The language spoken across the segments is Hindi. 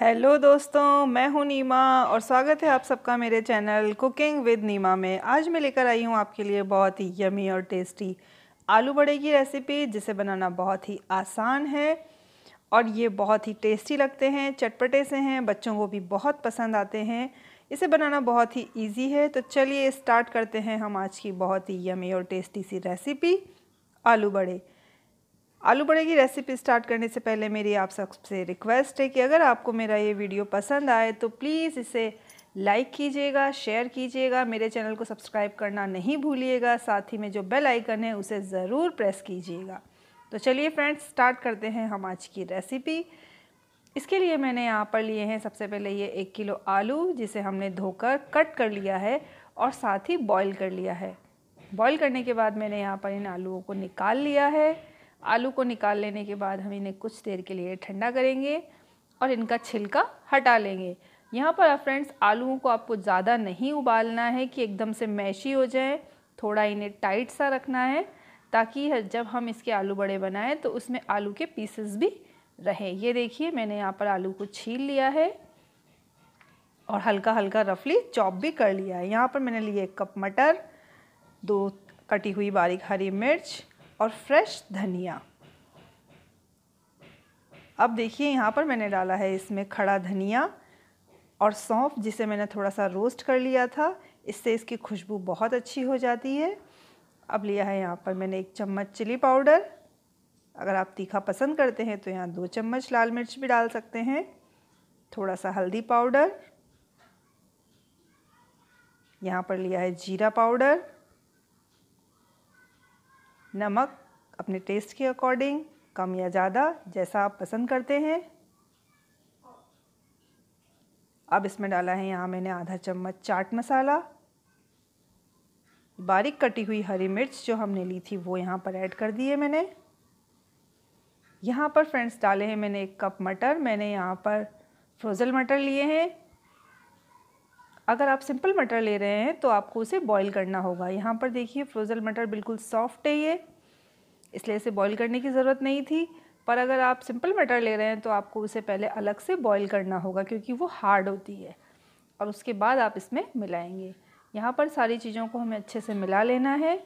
हेलो दोस्तों मैं हूं नीमा और स्वागत है आप सबका मेरे चैनल कुकिंग विद नीमा में आज मैं लेकर आई हूं आपके लिए बहुत ही यमी और टेस्टी आलू बड़े की रेसिपी जिसे बनाना बहुत ही आसान है और ये बहुत ही टेस्टी लगते हैं चटपटे से हैं बच्चों को भी बहुत पसंद आते हैं इसे बनाना बहुत ही ईजी है तो चलिए स्टार्ट करते हैं हम आज की बहुत ही यमी और टेस्टी सी रेसिपी आलू बड़े आलू बड़े की रेसिपी स्टार्ट करने से पहले मेरी आप सबसे रिक्वेस्ट है कि अगर आपको मेरा ये वीडियो पसंद आए तो प्लीज़ इसे लाइक कीजिएगा शेयर कीजिएगा मेरे चैनल को सब्सक्राइब करना नहीं भूलिएगा साथ ही में जो बेल आइकन है उसे ज़रूर प्रेस कीजिएगा तो चलिए फ्रेंड्स स्टार्ट करते हैं हम आज की रेसिपी इसके लिए मैंने यहाँ पर लिए हैं सबसे पहले ये एक किलो आलू जिसे हमने धोकर कट कर लिया है और साथ ही बॉईल कर लिया है बॉईल करने के बाद मैंने यहाँ पर इन आलुओं को निकाल लिया है आलू को निकाल लेने के बाद हम इन्हें कुछ देर के लिए ठंडा करेंगे और इनका छिलका हटा लेंगे यहाँ पर फ्रेंड्स आलूओं को आपको ज़्यादा नहीं उबालना है कि एकदम से मैशी हो जाए थोड़ा इन्हें टाइट सा रखना है ताकि जब हम इसके आलू बड़े बनाएं तो उसमें आलू के पीसेस भी रहें ये देखिए मैंने यहाँ पर आलू को छील लिया है और हल्का हल्का रफली चॉप भी कर लिया है यहाँ पर मैंने लिए एक कप मटर दो कटी हुई बारीक हरी मिर्च और फ्रेश धनिया अब देखिए यहाँ पर मैंने डाला है इसमें खड़ा धनिया और सौंफ जिसे मैंने थोड़ा सा रोस्ट कर लिया था इससे इसकी खुशबू बहुत अच्छी हो जाती है अब लिया है यहाँ पर मैंने एक चम्मच चिली पाउडर अगर आप तीखा पसंद करते हैं तो यहाँ दो चम्मच लाल मिर्च भी डाल सकते हैं थोड़ा सा हल्दी पाउडर यहाँ पर लिया है जीरा पाउडर नमक अपने टेस्ट के अकॉर्डिंग कम या ज़्यादा जैसा आप पसंद करते हैं अब इसमें डाला है यहाँ मैंने आधा चम्मच चाट मसाला बारीक कटी हुई हरी मिर्च जो हमने ली थी वो यहाँ पर ऐड कर दिए मैंने यहाँ पर फ्रेंड्स डाले हैं मैंने एक कप मटर मैंने यहाँ पर फ्रोज़ल मटर लिए हैं अगर आप सिंपल मटर ले रहे हैं तो आपको उसे बॉईल करना होगा यहाँ पर देखिए फ्रोज़न मटर बिल्कुल सॉफ्ट है ये इसलिए इसे बॉईल करने की ज़रूरत नहीं थी पर अगर आप सिंपल मटर ले रहे हैं तो आपको उसे पहले अलग से बॉईल करना होगा क्योंकि वो हार्ड होती है और उसके बाद आप इसमें मिलाएंगे यहाँ पर सारी चीज़ों को हमें अच्छे से मिला लेना है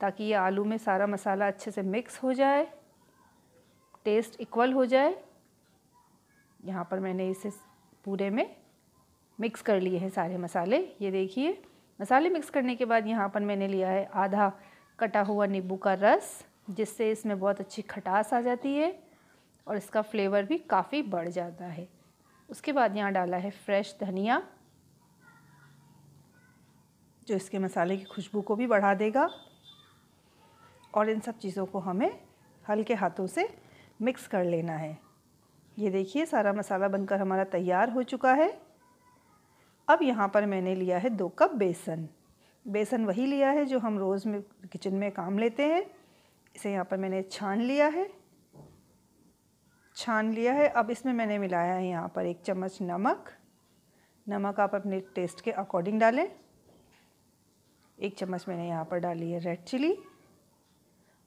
ताकि ये आलू में सारा मसाला अच्छे से मिक्स हो जाए टेस्ट इक्वल हो जाए यहाँ पर मैंने इसे पूरे में मिक्स कर लिए हैं सारे मसाले ये देखिए मसाले मिक्स करने के बाद यहाँ पर मैंने लिया है आधा कटा हुआ नींबू का रस जिससे इसमें बहुत अच्छी खटास आ जाती है और इसका फ्लेवर भी काफ़ी बढ़ जाता है उसके बाद यहाँ डाला है फ्रेश धनिया जो इसके मसाले की खुशबू को भी बढ़ा देगा और इन सब चीज़ों को हमें हल्के हाथों से मिक्स कर लेना है ये देखिए सारा मसाला बनकर हमारा तैयार हो चुका है अब यहाँ पर मैंने लिया है दो कप बेसन बेसन वही लिया है जो हम रोज़ में किचन में काम लेते हैं इसे यहाँ पर मैंने छान लिया है छान लिया है अब इसमें मैंने मिलाया है यहाँ पर एक चम्मच नमक नमक आप अपने टेस्ट के अकॉर्डिंग डालें एक चम्मच मैंने यहाँ पर डाली है रेड चिली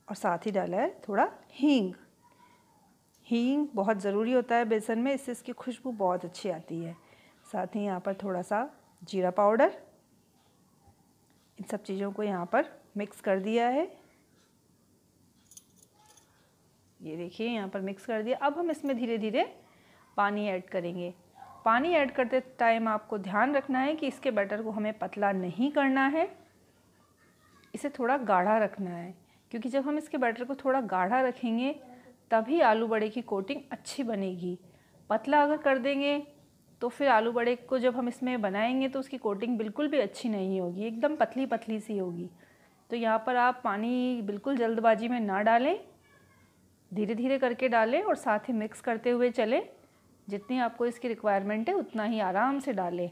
और साथ ही डाला है थोड़ा हींग हींग बहुत ज़रूरी होता है बेसन में इससे इसकी खुशबू बहुत अच्छी आती है साथ ही यहाँ पर थोड़ा सा जीरा पाउडर इन सब चीज़ों को यहाँ पर मिक्स कर दिया है ये देखिए यहाँ पर मिक्स कर दिया अब हम इसमें धीरे धीरे पानी ऐड करेंगे पानी ऐड करते टाइम आपको ध्यान रखना है कि इसके बैटर को हमें पतला नहीं करना है इसे थोड़ा गाढ़ा रखना है क्योंकि जब हम इसके बैटर को थोड़ा गाढ़ा रखेंगे तभी आलू बड़े की कोटिंग अच्छी बनेगी पतला अगर कर देंगे तो फिर आलू बड़े को जब हम इसमें बनाएंगे तो उसकी कोटिंग बिल्कुल भी अच्छी नहीं होगी एकदम पतली पतली सी होगी तो यहाँ पर आप पानी बिल्कुल जल्दबाजी में ना डालें धीरे धीरे करके डालें और साथ ही मिक्स करते हुए चलें जितनी आपको इसकी रिक्वायरमेंट है उतना ही आराम से डालें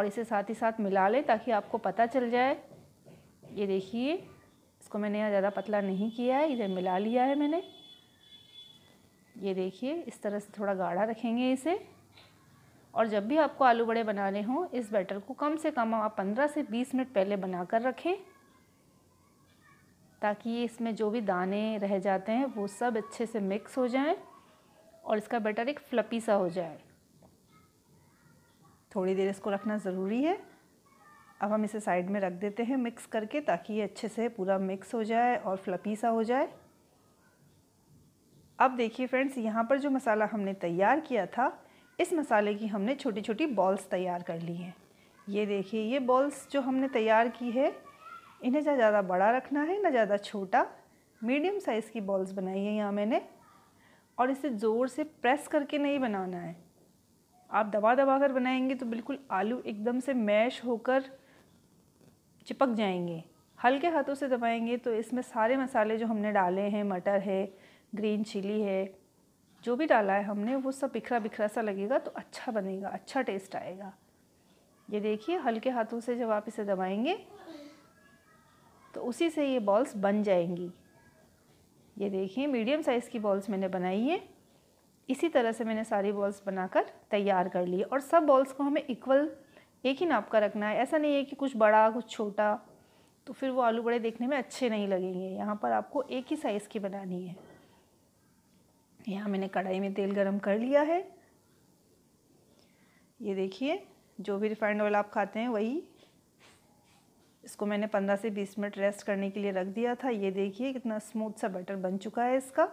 और इसे साथ ही साथ मिला लें ताकि आपको पता चल जाए ये देखिए इसको मैंने यहाँ ज़्यादा पतला नहीं किया है इसे मिला लिया है मैंने ये देखिए इस तरह से थोड़ा गाढ़ा रखेंगे इसे और जब भी आपको आलू बड़े बनाने हों इस बैटर को कम से कम आप पंद्रह से बीस मिनट पहले बना कर रखें ताकि इसमें जो भी दाने रह जाते हैं वो सब अच्छे से मिक्स हो जाएं और इसका बैटर एक फ्लपी सा हो जाए थोड़ी देर इसको रखना ज़रूरी है अब हम इसे साइड में रख देते हैं मिक्स करके ताकि ये अच्छे से पूरा मिक्स हो जाए और फ्लपी सा हो जाए अब देखिए फ्रेंड्स यहाँ पर जो मसाला हमने तैयार किया था इस मसाले की हमने छोटी छोटी बॉल्स तैयार कर ली हैं ये देखिए ये बॉल्स जो हमने तैयार की है इन्हें ना ज़्यादा बड़ा रखना है ना ज़्यादा छोटा मीडियम साइज़ की बॉल्स बनाई है यहाँ मैंने और इसे ज़ोर से प्रेस करके नहीं बनाना है आप दबा दबा कर बनाएंगे तो बिल्कुल आलू एकदम से मैश होकर चिपक जाएंगे हल्के हाथों से दबाएंगे तो इसमें सारे मसाले जो हमने डाले हैं मटर है ग्रीन चिली है जो भी डाला है हमने वो सब बिखरा बिखरा सा लगेगा तो अच्छा बनेगा अच्छा टेस्ट आएगा ये देखिए हल्के हाथों से जब आप इसे दबाएंगे तो उसी से ये बॉल्स बन जाएंगी ये देखिए मीडियम साइज़ की बॉल्स मैंने बनाई है इसी तरह से मैंने सारी बॉल्स बनाकर तैयार कर ली और सब बॉल्स को हमें इक्वल एक ही नाप का रखना है ऐसा नहीं है कि कुछ बड़ा कुछ छोटा तो फिर वो आलू बड़े देखने में अच्छे नहीं लगेंगे यहाँ पर आपको एक ही साइज़ की बनानी है यहाँ मैंने कढ़ाई में तेल गरम कर लिया है ये देखिए जो भी रिफाइंड ऑयल आप खाते हैं वही इसको मैंने 15 से 20 मिनट रेस्ट करने के लिए रख दिया था ये देखिए कितना स्मूथ सा बटर बन चुका है इसका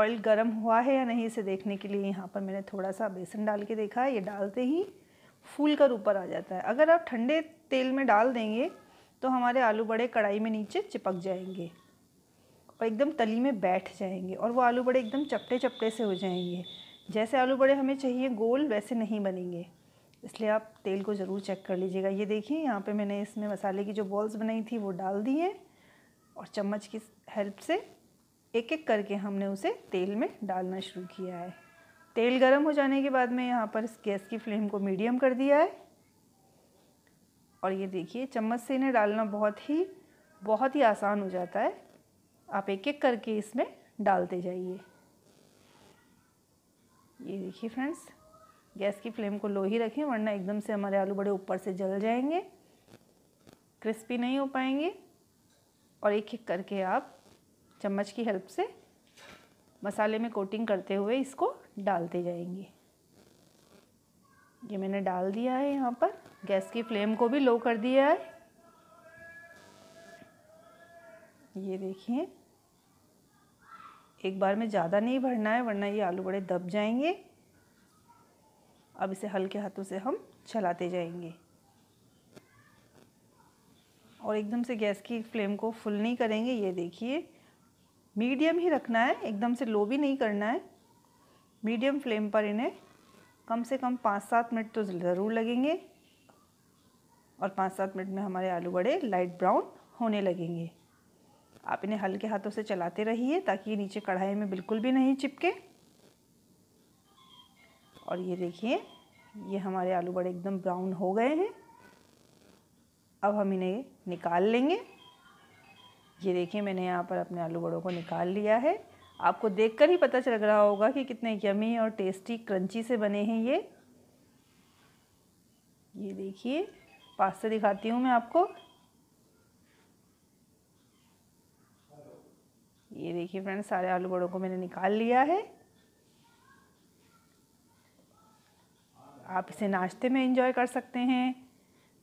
ऑयल गर्म हुआ है या नहीं इसे देखने के लिए यहाँ पर मैंने थोड़ा सा बेसन डाल के देखा है ये डालते ही फूल कर ऊपर आ जाता है अगर आप ठंडे तेल में डाल देंगे तो हमारे आलू बड़े कढ़ाई में नीचे चिपक जाएंगे और एकदम तली में बैठ जाएंगे और वो आलू बड़े एकदम चपटे चपटे से हो जाएंगे जैसे आलू बड़े हमें चाहिए गोल वैसे नहीं बनेंगे इसलिए आप तेल को ज़रूर चेक कर लीजिएगा ये देखिए यहाँ पे मैंने इसमें मसाले की जो बॉल्स बनाई थी वो डाल दी हैं और चम्मच की हेल्प से एक एक करके हमने उसे तेल में डालना शुरू किया है तेल गर्म हो जाने के बाद में यहाँ पर इस गैस की फ्लेम को मीडियम कर दिया है और ये देखिए चम्मच से इन्हें डालना बहुत ही बहुत ही आसान हो जाता है आप एक एक करके इसमें डालते जाइए ये देखिए फ्रेंड्स गैस की फ्लेम को लो ही रखें वरना एकदम से हमारे आलू बड़े ऊपर से जल जाएंगे क्रिस्पी नहीं हो पाएंगे और एक एक करके आप चम्मच की हेल्प से मसाले में कोटिंग करते हुए इसको डालते जाएंगे ये मैंने डाल दिया है यहाँ पर गैस की फ्लेम को भी लो कर दिया है ये देखिए एक बार में ज़्यादा नहीं भरना है वरना ये आलू बड़े दब जाएंगे अब इसे हल्के हाथों से हम चलाते जाएंगे और एकदम से गैस की फ्लेम को फुल नहीं करेंगे ये देखिए मीडियम ही रखना है एकदम से लो भी नहीं करना है मीडियम फ्लेम पर इन्हें कम से कम पाँच सात मिनट तो ज़रूर लगेंगे और पाँच सात मिनट में हमारे आलू बड़े लाइट ब्राउन होने लगेंगे आप इन्हें हल्के हाथों से चलाते रहिए ताकि ये नीचे कढ़ाई में बिल्कुल भी नहीं चिपके और ये देखिए ये हमारे आलू बड़े एकदम ब्राउन हो गए हैं अब हम इन्हें निकाल लेंगे ये देखिए मैंने यहाँ पर अपने आलू बड़ों को निकाल लिया है आपको देखकर ही पता चल रहा होगा कि कितने यमी और टेस्टी क्रंची से बने हैं ये ये देखिए पास से दिखाती हूँ मैं आपको ये देखिए फ्रेंड्स सारे आलू बड़ों को मैंने निकाल लिया है आप इसे नाश्ते में इंजॉय कर सकते हैं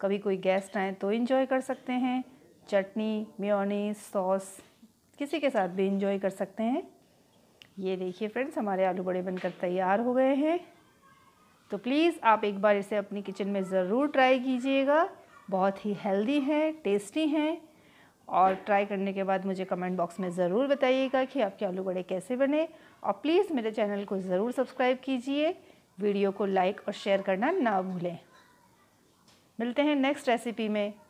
कभी कोई गेस्ट आए तो इंजॉय कर सकते हैं चटनी म्योनीस सॉस किसी के साथ भी इंजॉय कर सकते हैं ये देखिए फ्रेंड्स हमारे आलू बड़े बनकर तैयार हो गए हैं तो प्लीज़ आप एक बार इसे अपनी किचन में ज़रूर ट्राई कीजिएगा बहुत ही हेल्दी हैं टेस्टी हैं और ट्राई करने के बाद मुझे कमेंट बॉक्स में ज़रूर बताइएगा कि आपके आलू बड़े कैसे बने और प्लीज़ मेरे चैनल को ज़रूर सब्सक्राइब कीजिए वीडियो को लाइक और शेयर करना ना भूलें मिलते हैं नेक्स्ट रेसिपी में